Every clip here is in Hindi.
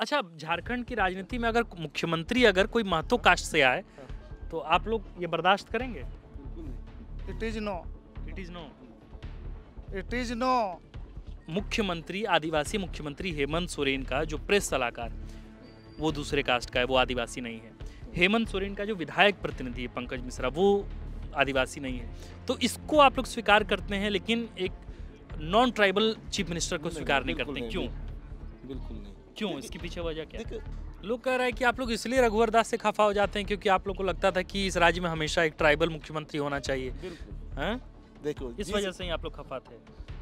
अच्छा झारखंड की राजनीति में अगर मुख्यमंत्री अगर कोई महतो कास्ट से आए तो आप लोग ये बर्दाश्त करेंगे it is no it is no it is no मुख्यमंत्री आदिवासी मुख्यमंत्री हेमंत सोरेन का जो प्रेस सलाहकार वो दूसरे कास्ट का है वो आदिवासी नहीं है हेमंत सोरेन का जो विधायक प्रतिनिधि है पंकज मिश्रा वो आदिवासी नहीं है तो इसको आप लोग स्वीकार करते हैं लेकिन एक नॉन ट्राइबल चीफ मिनिस्टर को स्वीकार नहीं, नहीं करते क्यों बिल्कुल नहीं क्यों इसके पीछे वजह क्या लोग कह रहे हैं कि आप लोग इसलिए रघुवर दास से खफा हो जाते हैं क्योंकि आप लोग को लगता था कि इस राज्य में हमेशा एक ट्राइबल मुख्यमंत्री होना चाहिए हाँ? देखो इस वजह से ही आप लोग खफा थे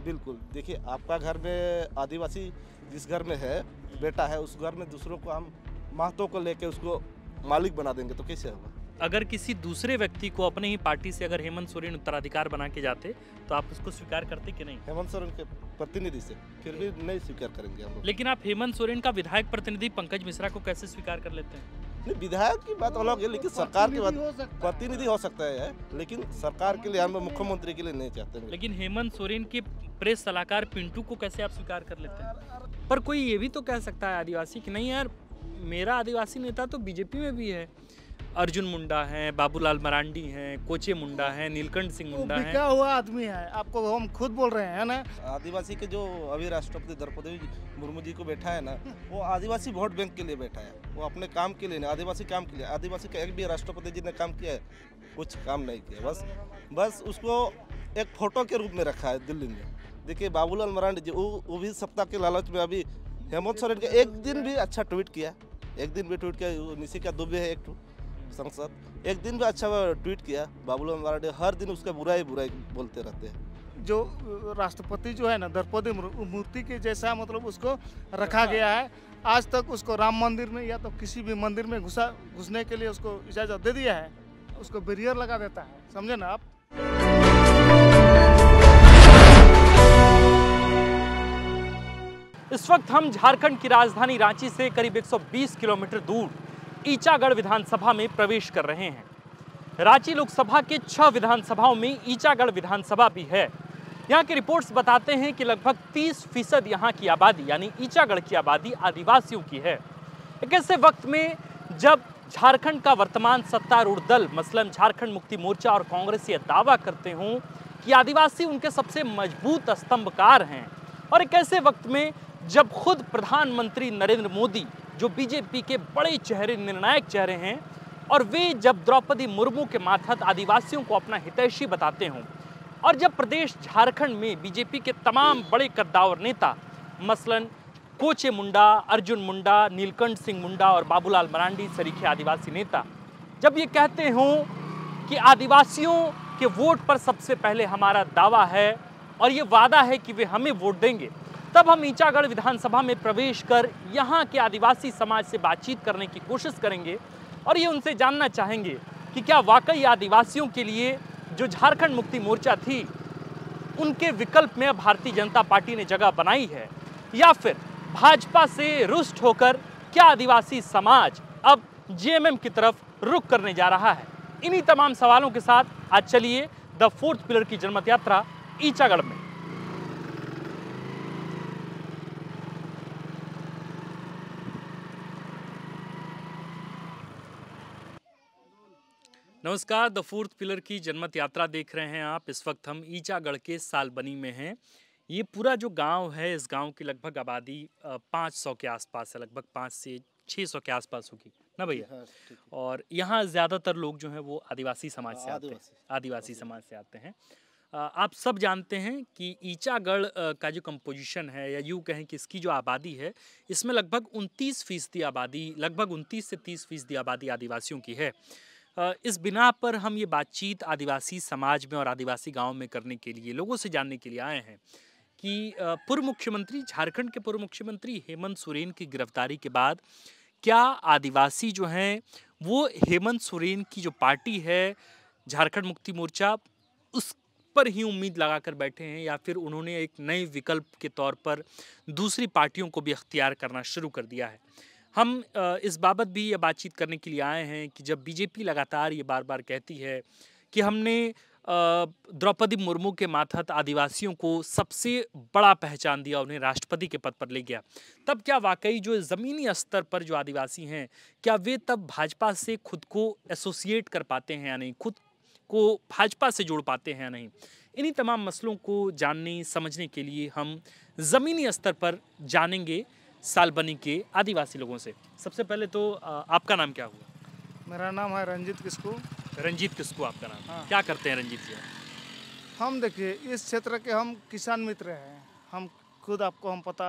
बिल्कुल देखिए आपका घर में आदिवासी जिस घर में है बेटा है उस घर में दूसरों को हम महतो को लेके उसको मालिक बना देंगे तो कैसे होगा अगर किसी दूसरे व्यक्ति को अपने ही पार्टी से अगर हेमंत सोरेन उत्तराधिकार बना के जाते तो आप उसको स्वीकार करते कि नहीं हेमंत सोरेन के प्रतिनिधि से फिर भी नहीं स्वीकार करेंगे हम लोग लेकिन आप हेमंत सोरेन का विधायक प्रतिनिधि पंकज मिश्रा को कैसे स्वीकार कर लेते हैं नहीं विधायक की बात अलग है लेकिन सरकार की बात प्रतिनिधि हो सकता है लेकिन सरकार के लिए हम मुख्यमंत्री के लिए नहीं चाहते लेकिन हेमंत सोरेन के प्रेस सलाहकार पिंटू को कैसे आप स्वीकार कर लेते हैं पर कोई ये भी तो कह सकता है आदिवासी कि नहीं यार मेरा आदिवासी नेता तो बीजेपी में भी है अर्जुन मुंडा हैं बाबूलाल मरांडी हैं कोचे मुंडा हैं नीलकंठ सिंह मुंडा हैं क्या हुआ आदमी है आपको हम खुद बोल रहे हैं ना आदिवासी के जो अभी राष्ट्रपति द्रौपदी मुर्मू जी को बैठा है ना वो आदिवासी वोट बैंक के लिए बैठा है वो अपने काम के लिए ना आदिवासी काम के लिए आदिवासी का एक भी राष्ट्रपति जी ने काम किया है कुछ काम नहीं किया बस बस उसको एक फोटो के रूप में रखा है दिल्ली में देखिए बाबूलाल मरांडी जी वो भी सप्ताह के लालच में अभी हेमंत सोरेन का एक दिन भी अच्छा ट्वीट किया एक दिन भी ट्वीट किया निशी का दुबे है एक सांसद एक दिन भी अच्छा ट्वीट किया बाबूलाल मराठे हर दिन उसका बुरा ही बुराई बोलते रहते हैं जो राष्ट्रपति जो है ना द्रौपदी मूर्ति के जैसा मतलब उसको रखा गया है आज तक उसको राम मंदिर में या तो किसी भी मंदिर में घुसा घुसने के लिए उसको इजाज़त दे दिया है उसको बैरियर लगा देता है समझे ना आप इस वक्त हम झारखंड की राजधानी रांची से करीब 120 किलोमीटर दूर ईचागढ़ विधानसभा में प्रवेश कर रहे हैं रांची लोकसभा के छह विधानसभाओं में ईचागढ़ विधानसभा भी है यहाँ की रिपोर्ट्स बताते हैं कि लगभग 30 फीसद यहाँ की आबादी यानी ईचागढ़ की आबादी आदिवासियों की है एक ऐसे वक्त में जब झारखंड का वर्तमान सत्तारूढ़ दल मसलन झारखंड मुक्ति मोर्चा और कांग्रेस ये दावा करते हों कि आदिवासी उनके सबसे मजबूत स्तंभकार हैं और एक ऐसे वक्त में जब खुद प्रधानमंत्री नरेंद्र मोदी जो बीजेपी के बड़े चेहरे निर्णायक चेहरे हैं और वे जब द्रौपदी मुर्मू के माथत आदिवासियों को अपना हितैषी बताते हों और जब प्रदेश झारखंड में बीजेपी के तमाम बड़े कद्दावर नेता मसलन कोचे मुंडा अर्जुन मुंडा नीलकंठ सिंह मुंडा और बाबूलाल मरांडी सरीखे आदिवासी नेता जब ये कहते हों कि आदिवासियों के वोट पर सबसे पहले हमारा दावा है और ये वादा है कि वे हमें वोट देंगे तब हम ईचागढ़ विधानसभा में प्रवेश कर यहाँ के आदिवासी समाज से बातचीत करने की कोशिश करेंगे और ये उनसे जानना चाहेंगे कि क्या वाकई आदिवासियों के लिए जो झारखंड मुक्ति मोर्चा थी उनके विकल्प में भारतीय जनता पार्टी ने जगह बनाई है या फिर भाजपा से रुष्ट होकर क्या आदिवासी समाज अब जेएमएम की तरफ रुख करने जा रहा है इन्हीं तमाम सवालों के साथ आज चलिए द फोर्थ पिलर की जनमत यात्रा ईचागढ़ में नमस्कार द फोर्थ पिलर की जनमत यात्रा देख रहे हैं आप इस वक्त हम ईचागढ़ के सालबनी में हैं ये पूरा जो गांव है इस गांव की लगभग आबादी पाँच सौ के आसपास है लगभग पाँच से छः सौ के आसपास होगी ना भैया हाँ, और यहाँ ज़्यादातर लोग जो हैं वो आदिवासी समाज से आते हैं आदिवासी समाज से आते हैं आप सब जानते हैं कि ईचागढ़ का जो कंपोजिशन है या यूँ कहें कि इसकी जो आबादी है इसमें लगभग उनतीस फीसदी आबादी लगभग उनतीस से तीस फीसदी आबादी आदिवासियों की है इस बिना पर हम ये बातचीत आदिवासी समाज में और आदिवासी गाँव में करने के लिए लोगों से जानने के लिए आए हैं कि पूर्व मुख्यमंत्री झारखंड के पूर्व मुख्यमंत्री हेमंत सोरेन की गिरफ्तारी के बाद क्या आदिवासी जो हैं वो हेमंत सोरेन की जो पार्टी है झारखंड मुक्ति मोर्चा उस पर ही उम्मीद लगा कर बैठे हैं या फिर उन्होंने एक नए विकल्प के तौर पर दूसरी पार्टियों को भी अख्तियार करना शुरू कर दिया है हम इस बाबत भी ये बातचीत करने के लिए आए हैं कि जब बीजेपी लगातार ये बार बार कहती है कि हमने द्रौपदी मुर्मू के माथत आदिवासियों को सबसे बड़ा पहचान दिया उन्हें राष्ट्रपति के पद पर ले गया तब क्या वाकई जो ज़मीनी स्तर पर जो आदिवासी हैं क्या वे तब भाजपा से खुद को एसोसिएट कर पाते हैं या नहीं खुद को भाजपा से जोड़ पाते हैं या नहीं इन्हीं तमाम मसलों को जानने समझने के लिए हम ज़मीनी स्तर पर जानेंगे सालबनी के आदिवासी लोगों से सबसे पहले तो आपका नाम क्या हुआ मेरा नाम है रंजीत किस्कू रंजीत किस्कू आपका नाम हाँ। क्या करते हैं रंजीत जी हम देखिए इस क्षेत्र के हम किसान मित्र हैं हम खुद आपको हम पता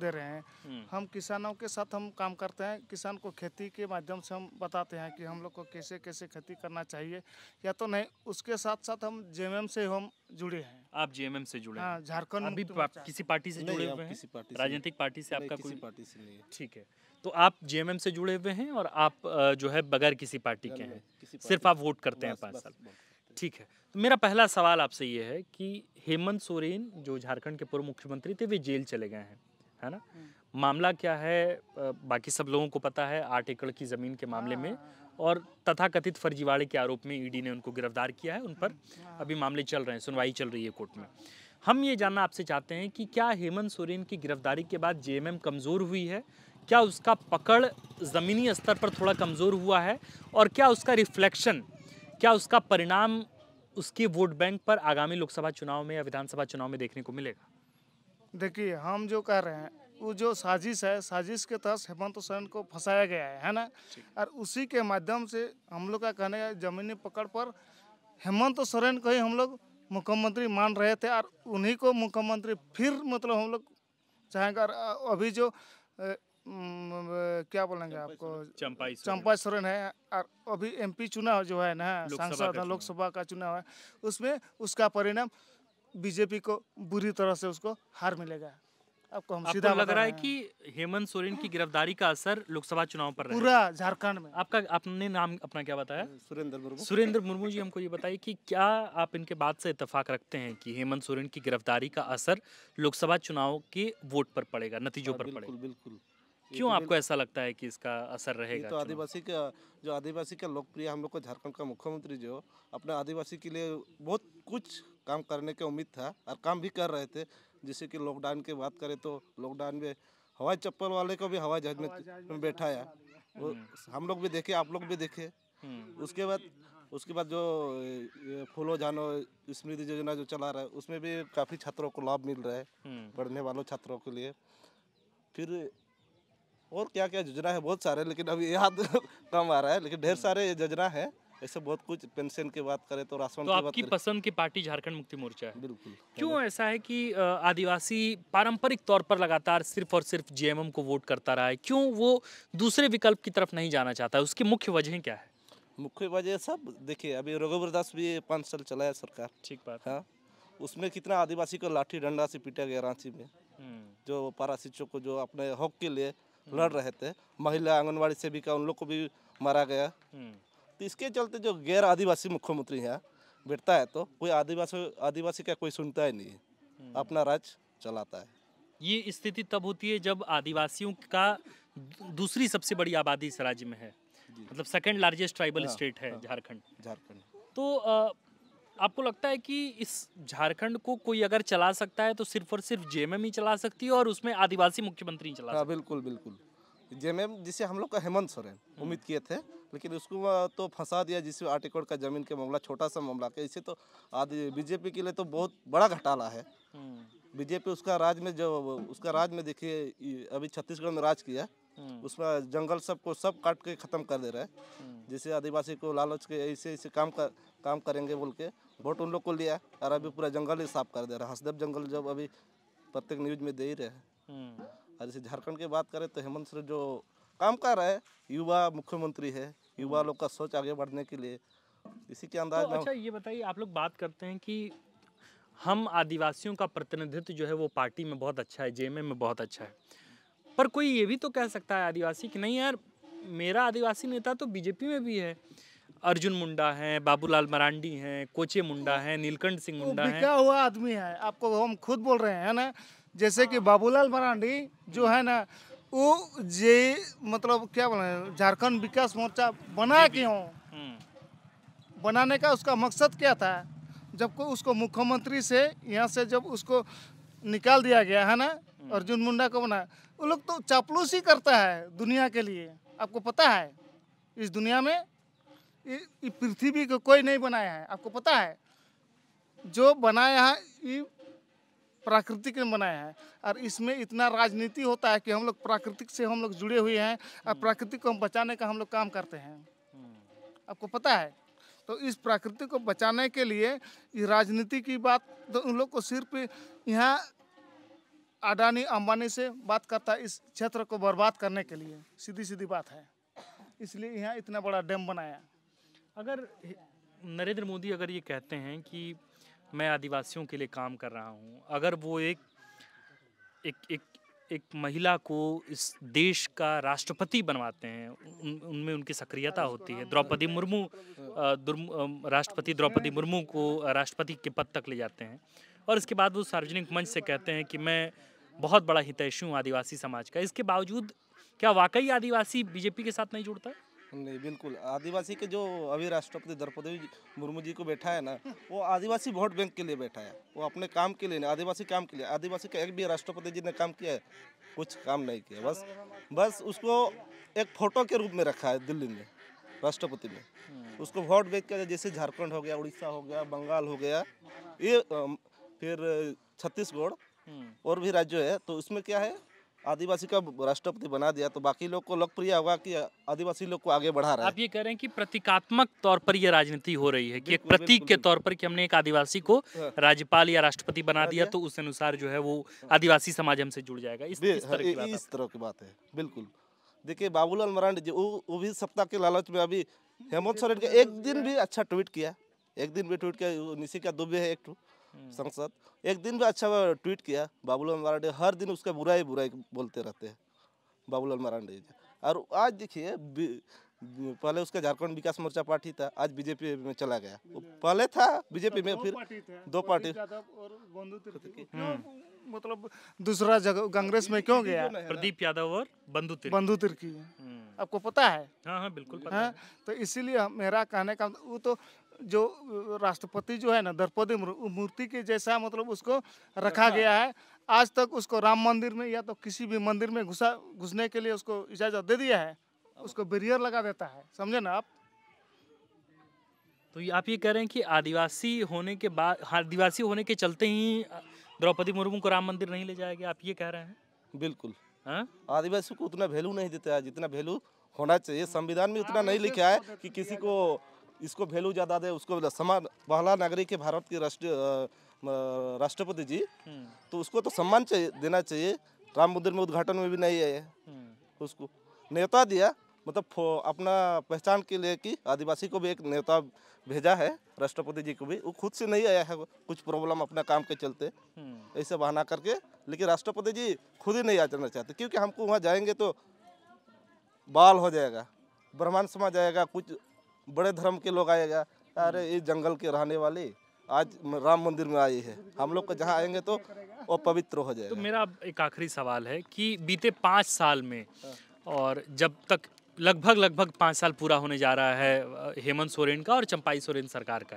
दे रहे हैं हम्म। हम किसानों के साथ हम काम करते हैं किसान को खेती के माध्यम से हम बताते हैं कि हम लोग को कैसे कैसे खेती करना चाहिए या तो नहीं उसके साथ साथ हम जे से हम जुड़े हैं आप जे से जुड़े हैं हाँ, झारखंड तो किसी पार्टी से जुड़े हुए हैं राजनीतिक पार्टी से आपका कोई पार्टी से नहीं ठीक है तो आप जे से जुड़े हुए हैं और आप जो है बगैर किसी पार्टी के हैं सिर्फ आप वोट करते हैं पाँच साल ठीक है तो मेरा पहला सवाल आपसे ये है कि हेमंत सोरेन जो झारखंड के पूर्व मुख्यमंत्री थे वे जेल चले गए हैं है ना हम्म। मामला क्या है बाकी सब लोगों को पता है आठ एकड़ की ज़मीन के मामले में हाँ। और तथाकथित फर्जीवाड़े के आरोप में ईडी ने उनको गिरफ्तार किया है उन पर हाँ। अभी मामले चल रहे हैं सुनवाई चल रही है कोर्ट में हम ये जानना आपसे चाहते हैं कि क्या हेमंत सोरेन की गिरफ्तारी के बाद जे कमज़ोर हुई है क्या उसका पकड़ ज़मीनी स्तर पर थोड़ा कमज़ोर हुआ है और क्या उसका रिफ्लेक्शन क्या उसका परिणाम उसके वोट बैंक पर आगामी लोकसभा चुनाव में या विधानसभा चुनाव में देखने को मिलेगा देखिए हम जो कह रहे हैं वो जो साजिश है साजिश के तहत हेमंत सोरेन को फंसाया गया है है ना और उसी के माध्यम से हम लोग का कहना है जमीनी पकड़ पर हेमंत सोरेन को ही हम लोग मुख्यमंत्री मान रहे थे और उन्हीं को मुख्यमंत्री फिर मतलब हम लोग चाहेंगे और अभी जो ए, क्या बोलेंगे आपको चंपाई चंपा सोरेन है और अभी एमपी चुनाव जो है ना सांसद लोकसभा का चुनाव है उसमें उसका परिणाम बीजेपी को बुरी तरह से उसको हार मिलेगा आपको हम सीधा लग रहा है कि हेमंत सोरेन की गिरफ्तारी का असर लोकसभा चुनाव पर पूरा झारखंड में आपका आपने नाम अपना क्या बताया सुरेंद्र मुर्मू सुरेंद्र मुर्मू जी हमको ये बताइए कि क्या आप इनके बात से इतफाक रखते हैं कि हेमंत सोरेन की गिरफ्तारी का असर लोकसभा चुनाव के वोट पर पड़ेगा नतीजों हाँ, पर पड़ेगा बिल्कुल क्यों तो आपको ऐसा लगता है कि इसका असर रहेगा तो आदिवासी का जो आदिवासी का लोकप्रिय हम लोग को झारखंड का मुख्यमंत्री जो अपने आदिवासी के लिए बहुत कुछ काम करने के उम्मीद था और काम भी कर रहे थे जैसे कि लॉकडाउन की बात करें तो लॉकडाउन में हवाई चप्पल वाले को भी हवाई जहाज में बैठाया वो हम लोग भी देखे आप लोग भी देखे हम्म। उसके बाद उसके बाद जो फूलो जानो स्मृति योजना जो चला रहा है उसमें भी काफ़ी छात्रों को लाभ मिल रहा है हम्म। पढ़ने वालों छात्रों के लिए फिर और क्या क्या योजना है बहुत सारे लेकिन अभी याद कम आ रहा है लेकिन ढेर सारे योजना है ऐसे बहुत कुछ पेंशन की बात करें तो राशन तो की आपकी पसंद की पार्टी झारखंड मुक्ति मोर्चा है बिल्कुल क्यों ऐसा है कि आदिवासी पारंपरिक तौर पर लगातार सिर्फ और सिर्फ जे को वोट करता रहा है क्यों वो दूसरे विकल्प की तरफ नहीं जाना चाहता है उसकी मुख्य वजह क्या है मुख्य वजह सब देखिए अभी रघुवर दास भी पाँच साल चलाया सरकार ठीक बात हाँ उसमें कितना आदिवासी को लाठी डंडा से पीटा गया रांची में हम्म। जो पारा शिक्षक को जो अपने हक के लिए लड़ रहे थे महिला आंगनबाड़ी सेविका उन लोग को भी मारा गया हम्म। तो इसके चलते जो गैर आदिवासी मुख्यमंत्री हैं बैठता है तो कोई आदिवासी आदिवासी का कोई सुनता ही नहीं हम्म। अपना राज चलाता है ये स्थिति तब होती है जब आदिवासियों का दूसरी सबसे बड़ी आबादी इस राज्य में है मतलब सेकेंड लार्जेस्ट ट्राइबल स्टेट है हाँ। झारखंड झारखंड तो आपको लगता है कि इस झारखंड को कोई अगर चला सकता है तो सिर्फ और सिर्फ जेएमएम ही चला सकती है और उसमें आदिवासी मुख्यमंत्री चला हाँ बिल्कुल बिल्कुल जेएमएम जिसे हम लोग का हेमंत सोरेन हम्म। उम्मीद किए थे लेकिन उसको तो फंसा दिया जिस आठ का जमीन के मामला छोटा सा मामला के इसे तो आदि बीजेपी के लिए तो बहुत बड़ा घटाला है हम्म। बीजेपी उसका राज में जो उसका राज में देखिए अभी छत्तीसगढ़ में राज किया हम्म। उसमें जंगल सबको सब काट के ख़त्म कर दे रहा है हम्म। जैसे आदिवासी को लालच के ऐसे ऐसे काम कर काम करेंगे बोल के वोट उन लोग को लिया और अभी पूरा जंगल ही साफ कर दे रहा है हसदब जंगल जब अभी प्रत्येक न्यूज में दे ही रहे हैं और जैसे झारखंड की बात करें तो हेमंत सोरेन जो काम कर रहा है युवा मुख्यमंत्री है युवा लोग का सोच आगे बढ़ने के लिए इसी के तो अंदाज तो अच्छा ये बताइए आप लोग बात करते हैं कि हम आदिवासियों का प्रतिनिधित्व जो है वो पार्टी में बहुत अच्छा है जे में बहुत अच्छा है पर कोई ये भी तो कह सकता है आदिवासी कि नहीं यार मेरा आदिवासी नेता तो बीजेपी में भी है अर्जुन मुंडा है बाबूलाल मरांडी हैं कोचे मुंडा है नीलकंठ सिंह मुंडा है क्या हुआ आदमी है आपको हम खुद बोल रहे हैं ना जैसे कि बाबूलाल मरांडी जो है ना वो जे मतलब क्या बोले झारखंड विकास मोर्चा बना क्यों हम्म। बनाने का उसका मकसद क्या था जब को उसको मुख्यमंत्री से यहाँ से जब उसको निकाल दिया गया है ना हम्म। अर्जुन मुंडा को बना वो लोग तो चापलूसी करता है दुनिया के लिए आपको पता है इस दुनिया में पृथ्वी को कोई नहीं बनाया है आपको पता है जो बनाया है प्राकृतिक ने बनाया है और इसमें इतना राजनीति होता है कि हम लोग प्राकृतिक से हम लोग जुड़े हुए हैं और प्राकृतिक को हम बचाने का हम लोग काम करते हैं आपको पता है तो इस प्राकृतिक को बचाने के लिए राजनीति की बात तो उन लोग को सिर्फ यहाँ अडानी अंबानी से बात करता है इस क्षेत्र को बर्बाद करने के लिए सीधी सीधी बात है इसलिए यहाँ इतना बड़ा डैम बनाया अगर नरेंद्र मोदी अगर ये कहते हैं कि मैं आदिवासियों के लिए काम कर रहा हूँ अगर वो एक एक एक एक महिला को इस देश का राष्ट्रपति बनवाते हैं उन उनमें उनकी सक्रियता होती है द्रौपदी मुर्मू राष्ट्रपति द्रौपदी मुर्मू को राष्ट्रपति के पद तक ले जाते हैं और इसके बाद वो सार्वजनिक मंच से कहते हैं कि मैं बहुत बड़ा हितैषी हूँ आदिवासी समाज का इसके बावजूद क्या वाकई आदिवासी बीजेपी के साथ नहीं जुड़ता है नहीं बिल्कुल आदिवासी के जो अभी राष्ट्रपति द्रौपदी मुर्मू जी को बैठा है ना वो आदिवासी वोट बैंक के लिए बैठा है वो अपने काम के लिए नहीं आदिवासी काम के लिए आदिवासी का एक भी राष्ट्रपति जी ने काम किया है कुछ काम नहीं किया बस बस उसको एक फोटो के रूप में रखा है दिल्ली में राष्ट्रपति में उसको वोट बैंक किया जैसे झारखंड हो गया उड़ीसा हो गया बंगाल हो गया ये फिर छत्तीसगढ़ हम्म। और भी राज्य है तो उसमें क्या है आदिवासी का राष्ट्रपति बना दिया तो बाकी लोग को लोकप्रिय होगा कि आदिवासी लोग को आगे बढ़ा रहा है आप ये कह रहे हैं कि प्रतीकात्मक तौर पर यह राजनीति हो रही है कि एक प्रतीक के तौर पर कि हमने एक आदिवासी को हाँ। राज्यपाल या राष्ट्रपति बना हाँ दिया तो उस अनुसार जो है वो हाँ। आदिवासी समाज हमसे जुड़ जाएगा इस, इस तरह की बात है बिल्कुल देखिये बाबूलाल मरांड जी वो भी सप्ताह के लालच में अभी हेमंत सोरेन का एक दिन भी अच्छा ट्वीट किया एक दिन भी ट्वीट किया निशिका दुबे है एक संसद एक दिन भी अच्छा ट्वीट किया बाबूलाल मरांडे हर दिन उसका बुरा ही बुरा ही बोलते रहते हैं बाबूलाल मरांडे जी और आज देखिए पहले उसका झारखंड विकास मोर्चा पार्टी था आज बीजेपी में चला गया पहले था बीजेपी में फिर दो पार्टी हम्म। मतलब दूसरा जगह कांग्रेस में क्यों गया प्रदीप यादव और बंधु बंधु तिर्की हम्म। आपको पता है हाँ हाँ बिल्कुल हाँ, पता है तो इसीलिए मेरा कहने का वो तो जो राष्ट्रपति जो है ना द्रौपदी मूर्ति के जैसा मतलब उसको रखा गया है आज तक उसको राम मंदिर में या तो किसी भी मंदिर में घुसा घुसने के लिए उसको इजाज़त दे दिया है उसको बैरियर लगा देता है समझे ना आप तो ये आप ये कह रहे हैं कि आदिवासी होने के बाद हाँ, आदिवासी होने के चलते ही द्रौपदी मुर्मू को राम मंदिर नहीं ले जाएगा आप ये कह रहे हैं बिल्कुल हाँ? आदिवासी को उतना वैल्यू नहीं देता है जितना वैल्यू होना चाहिए संविधान में हाँ, उतना नहीं लिखा है कि किसी को इसको वैल्यू ज़्यादा दे उसको मतलब समान पहला नागरिक है भारत के राष्ट्र राष्ट्रपति जी हम्म। तो उसको तो सम्मान चाहिए देना चाहिए राम मंदिर में उद्घाटन में भी नहीं है हम्म। उसको नेता दिया मतलब अपना पहचान के लिए कि आदिवासी को भी एक नेता भेजा है राष्ट्रपति जी को भी वो खुद से नहीं आया है कुछ प्रॉब्लम अपना काम के चलते हम्म। ऐसे बहाना करके लेकिन राष्ट्रपति जी खुद ही नहीं आ जाना चाहते क्योंकि हमको वहाँ जाएंगे तो बाल हो जाएगा ब्रह्मांड समाज आएगा कुछ बड़े धर्म के लोग आएगा अरे ये जंगल के रहने वाले आज राम मंदिर में आई है हम लोग को जहाँ आएंगे तो वो पवित्र हो जाएगा तो मेरा एक आखिरी सवाल है कि बीते पाँच साल में और जब तक लगभग लगभग पाँच साल पूरा होने जा रहा है हेमंत सोरेन का और चंपाई सोरेन सरकार का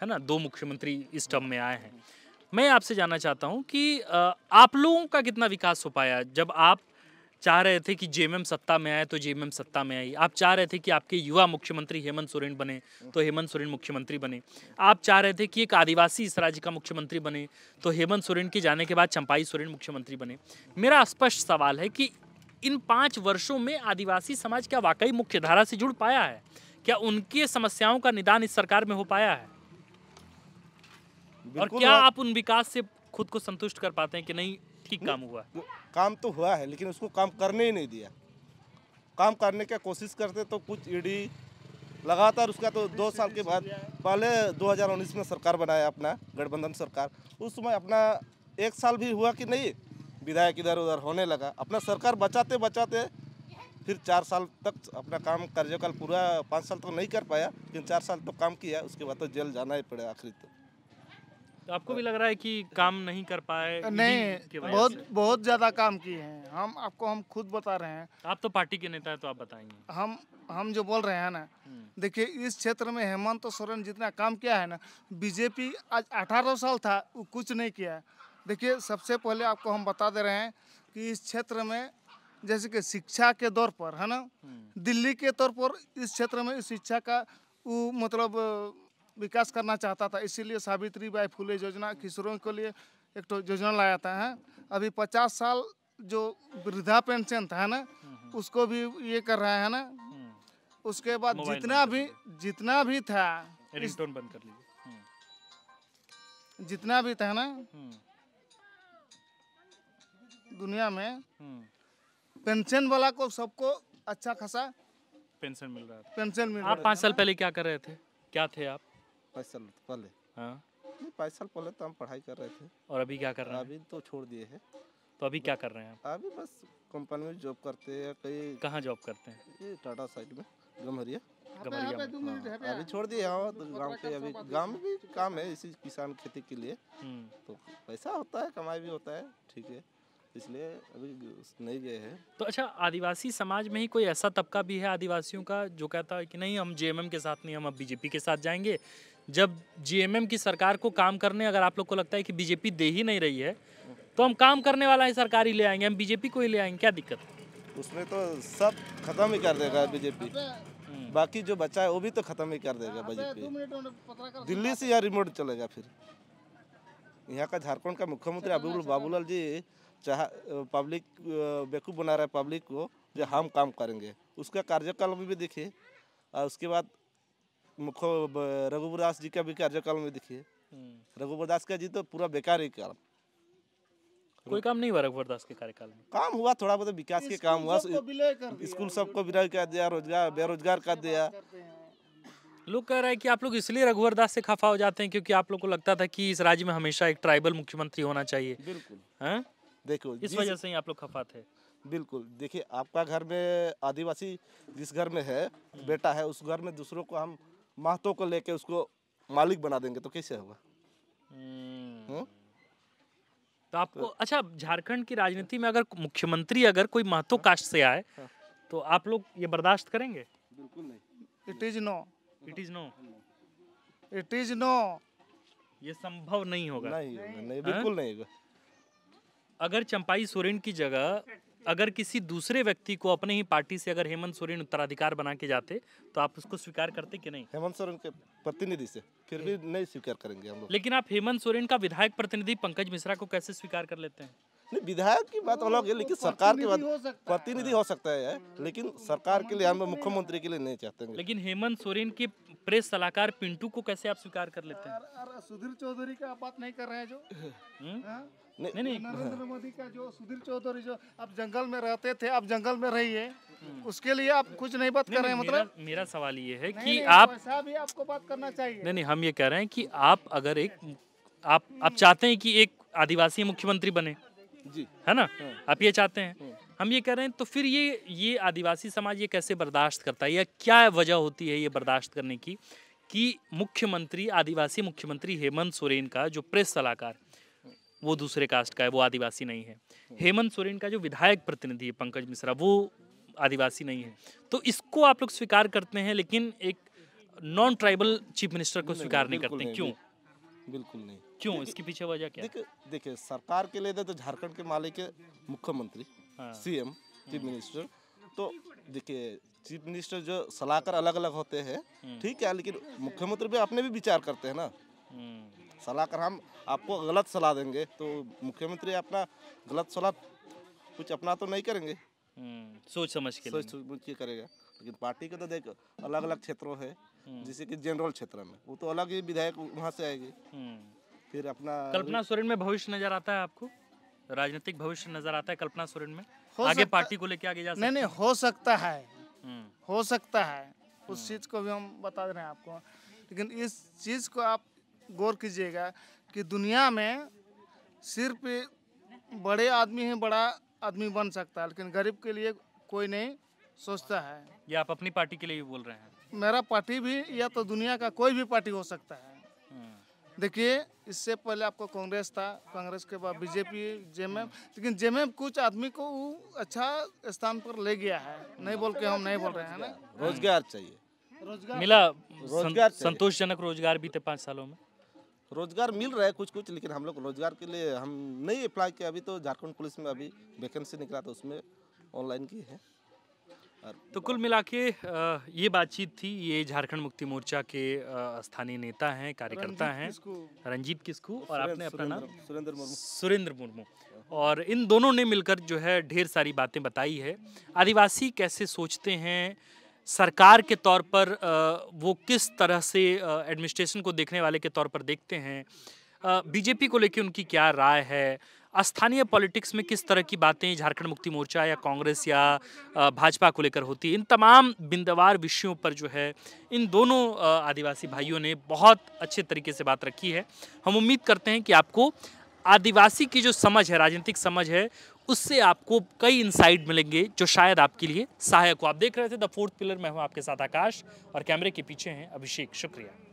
है ना दो मुख्यमंत्री इस टर्म में आए हैं मैं आपसे जानना चाहता हूँ कि आप लोगों का कितना विकास हो पाया जब आप चाह रहे थे कि जेएमएम सत्ता में आए तो जेएमएम सत्ता में आई आप चाह रहे थे कि आपके युवा मुख्यमंत्री हेमंत सोरेन बने तो हेमंत सोरेन मुख्यमंत्री बने आप चाह रहे थे कि एक आदिवासी इस राज्य का मुख्यमंत्री बने तो हेमंत सोरेन के जाने के बाद चंपाई सोरेन मुख्यमंत्री बने मेरा स्पष्ट सवाल है कि इन पाँच वर्षों में आदिवासी समाज क्या वाकई मुख्यधारा से जुड़ पाया है क्या उनके समस्याओं का निदान इस सरकार में हो पाया है और क्या आप उन विकास से खुद को संतुष्ट कर पाते हैं कि नहीं की काम हुआ काम तो हुआ है लेकिन उसको काम करने ही नहीं दिया काम करने का कोशिश करते तो कुछ ईडी लगातार उसका तो दो साल के बाद पहले 2019 में सरकार बनाया अपना गठबंधन सरकार उस समय अपना एक साल भी हुआ कि नहीं विधायक इधर उधर होने लगा अपना सरकार बचाते बचाते फिर चार साल तक अपना काम कार्यकाल पूरा पाँच साल तक तो नहीं कर पाया लेकिन चार साल तो काम किया उसके बाद तो जेल जाना ही पड़ेगा आखिरी तक तो। तो आपको भी लग रहा है कि काम नहीं कर पाए नहीं बहुत बहुत ज़्यादा काम किए हैं हम आपको हम खुद बता रहे हैं आप तो पार्टी के नेता है तो आप बताएंगे हम हम जो बोल रहे हैं ना हम्म। देखिए इस क्षेत्र में हेमंत तो सोरेन जितना काम किया है ना बीजेपी आज अठारह साल था वो कुछ नहीं किया देखिए सबसे पहले आपको हम बता दे रहे हैं कि इस क्षेत्र में जैसे कि शिक्षा के दौर पर है ना हम्म। दिल्ली के तौर पर इस क्षेत्र में शिक्षा का वो मतलब विकास करना चाहता था इसीलिए सावित्री बाई फूले योजना किशोरों के लिए एक तो योजना लाया था है अभी पचास साल जो वृद्धा पेंशन था ना हम्म। उसको भी ये कर रहे हैं ना हम्म। उसके बाद जितना भी जितना भी था बंद कर लीजिए जितना भी था हम्म। ना दुनिया में पेंशन वाला को सबको अच्छा खासा पेंशन मिल रहा था पेंशन मिल रहा आप पाँच साल पहले क्या कर रहे थे क्या थे आप पाँच साल पहले हाँ नहीं पाँच साल पहले तो हम पढ़ाई कर रहे थे और अभी क्या कर रहे हैं अभी तो छोड़ दिए हैं तो अभी क्या कर रहे हैं अभी बस कंपनी में जॉब करते हैं कहीं कहाँ जॉब करते हैं ये टाटा साइड में गमहरिया हाँ, अभी छोड़ दिए हाँ तो गाँव के अभी गाँव में भी काम है इसी किसान खेती के लिए हम्म। तो पैसा होता है कमाई भी होता है ठीक है इसलिए अभी नहीं गए हैं तो अच्छा आदिवासी समाज में ही कोई ऐसा तबका भी है आदिवासियों का जो कहता है कि नहीं हम जेएमएम के साथ नहीं हम अब बीजेपी के साथ जाएंगे जब जीएमएम की सरकार को काम करने अगर आप लोग को लगता है कि बीजेपी दे ही नहीं रही है तो हम काम करने वाला है सरकार ही ले आएंगे हम बीजेपी को ही ले आएंगे क्या दिक्कत उसने उसमें तो सब खत्म ही कर देगा बीजेपी तो- हम्म। बाकी जो बचा है वो भी तो खत्म ही कर देगा बीजेपी तो दिल्ली से यहाँ रिमोट चलेगा फिर यहाँ का झारखंड का मुख्यमंत्री अच्छा, अबीबुल अच्छा, अच्छा। बाबूलाल जी चाह पब्लिक बेकूफ बना रहा है पब्लिक को जो हम काम करेंगे उसका कार्यकाल भी देखिए और उसके बाद मुखो रघुबर दास जी का भी कार्यकाल में देखिए हम्म। रघुबर दास का जी तो पूरा बेकार ही काम कोई काम नहीं हुआ रघुबर दास के कार्यकाल में काम हुआ थोड़ा बहुत विकास के काम हुआ स्कूल सबको विलय कर दिया रोजगार बेरोजगार कर दिया लोग कह रहे हैं कि आप लोग इसलिए रघुवर दास से खफा हो जाते हैं क्योंकि आप लोग को लगता था कि इस राज्य में हमेशा एक ट्राइबल मुख्यमंत्री होना चाहिए बिल्कुल है? हाँ? देखो इस वजह से ही आप लोग खफा थे बिल्कुल देखिए आपका घर में आदिवासी जिस घर में है बेटा है उस घर में दूसरों को हम महतो को लेके उसको मालिक बना देंगे तो कैसे होगा हम्म। तो आपको अच्छा झारखंड की राजनीति में अगर मुख्यमंत्री अगर कोई महतो हाँ। कास्ट से आए हाँ। तो आप लोग ये बर्दाश्त करेंगे बिल्कुल नहीं it is no it is no it is no ये संभव नहीं होगा नहीं नहीं हाँ? बिल्कुल नहीं होगा अगर चंपाई सोरेन की जगह अगर किसी दूसरे व्यक्ति को अपने ही पार्टी से अगर हेमंत सोरेन उत्तराधिकार बना के जाते तो आप उसको स्वीकार करते कि नहीं हेमंत सोरेन के प्रतिनिधि से फिर भी नहीं स्वीकार करेंगे हम लोग लेकिन आप हेमंत सोरेन का विधायक प्रतिनिधि पंकज मिश्रा को कैसे स्वीकार कर लेते हैं नहीं विधायक की बात अलग है लेकिन तो सरकार की बात प्रतिनिधि हो सकता है लेकिन सरकार के लिए हम मुख्यमंत्री के लिए नहीं चाहते लेकिन हेमंत सोरेन के प्रेस सलाहकार पिंटू को कैसे आप स्वीकार कर लेते हैं सुधीर चौधरी का बात नहीं कर रहे हैं जो हम्म? हाँ? नहीं नहीं नरेंद्र मोदी का जो सुधीर चौधरी जो आप जंगल में रहते थे आप जंगल में रहिए हम्म। उसके लिए आप कुछ नहीं बात कर रहे हैं मतलब मेरा सवाल ये है कि आप भी आपको बात करना चाहिए नहीं नहीं हम ये कह रहे हैं कि आप अगर एक आप आप चाहते हैं कि एक आदिवासी मुख्यमंत्री बने जी है ना हाँ। आप ये चाहते हैं हाँ। हम ये कह रहे हैं तो फिर ये ये आदिवासी समाज ये कैसे बर्दाश्त करता है या क्या वजह होती है ये बर्दाश्त करने की कि मुख्यमंत्री आदिवासी मुख्यमंत्री हेमंत सोरेन का जो प्रेस सलाहकार वो दूसरे कास्ट का है वो आदिवासी नहीं है हेमंत सोरेन का जो विधायक प्रतिनिधि है पंकज मिश्रा वो आदिवासी नहीं है तो इसको आप लोग स्वीकार करते हैं लेकिन एक नॉन ट्राइबल चीफ मिनिस्टर को स्वीकार नहीं, करते क्यों बिल्कुल नहीं क्यों इसके पीछे वजह क्या देखिए देखिए सरकार के लिए तो, तो झारखंड के मालिक मुख्यमंत्री हाँ। सीएम हाँ। चीफ मिनिस्टर तो देखिए चीफ मिनिस्टर जो सलाहकार अलग अलग होते हैं हाँ। ठीक है लेकिन मुख्यमंत्री भी अपने भी विचार करते हैं ना सलाहकार हम आपको गलत सलाह देंगे तो मुख्यमंत्री अपना गलत सलाह कुछ अपना तो नहीं करेंगे सोच समझ के सोच समझ के करेगा लेकिन पार्टी का तो देख अलग अलग क्षेत्रों है जैसे कि जनरल क्षेत्र में वो तो अलग ही विधायक वहाँ से आएगी फिर अपना कल्पना सोरेन में भविष्य नजर आता है आपको राजनीतिक भविष्य नजर आता है कल्पना सोरेन में आगे पार्टी को लेके आगे जा नहीं नहीं हो सकता है हम्म। हो सकता है उस हम्म। चीज को भी हम बता दे रहे हैं आपको लेकिन इस चीज को आप गौर कीजिएगा कि दुनिया में सिर्फ बड़े आदमी ही बड़ा आदमी बन सकता है लेकिन गरीब के लिए कोई नहीं सोचता है या आप अपनी पार्टी के लिए भी बोल रहे हैं मेरा पार्टी भी या तो दुनिया का कोई भी पार्टी हो सकता है देखिए इससे पहले आपको कांग्रेस था कांग्रेस के बाद बीजेपी जेएमएम लेकिन जेएमएम कुछ आदमी को अच्छा स्थान पर ले गया है नहीं बोल के हम नहीं बोल रहे हैं ना रोजगार चाहिए रोजगार मिला रोजगार संतोषजनक रोजगार बीते पाँच सालों में रोजगार मिल रहा है कुछ कुछ लेकिन हम लोग रोजगार के लिए हम नहीं अप्लाई किया अभी तो झारखंड पुलिस में अभी वैकेंसी निकला तो उसमें ऑनलाइन की है तो कुल मिला के ये बातचीत थी ये झारखंड मुक्ति मोर्चा के स्थानीय नेता हैं कार्यकर्ता हैं रंजीत किस्कू और आपने अपना नाम सुरेंद्र मुर्मू सुरेंद्र मुर्मू और इन दोनों ने मिलकर जो है ढेर सारी बातें बताई है आदिवासी कैसे सोचते हैं सरकार के तौर पर वो किस तरह से एडमिनिस्ट्रेशन को देखने वाले के तौर पर देखते हैं बीजेपी को लेकर उनकी क्या राय है स्थानीय पॉलिटिक्स में किस तरह की बातें झारखंड मुक्ति मोर्चा या कांग्रेस या भाजपा को लेकर होती है इन तमाम बिंदवार विषयों पर जो है इन दोनों आदिवासी भाइयों ने बहुत अच्छे तरीके से बात रखी है हम उम्मीद करते हैं कि आपको आदिवासी की जो समझ है राजनीतिक समझ है उससे आपको कई इंसाइट मिलेंगे जो शायद आपके लिए सहायक हो आप देख रहे थे द फोर्थ पिलर में हूँ आपके साथ आकाश और कैमरे के पीछे हैं अभिषेक शुक्रिया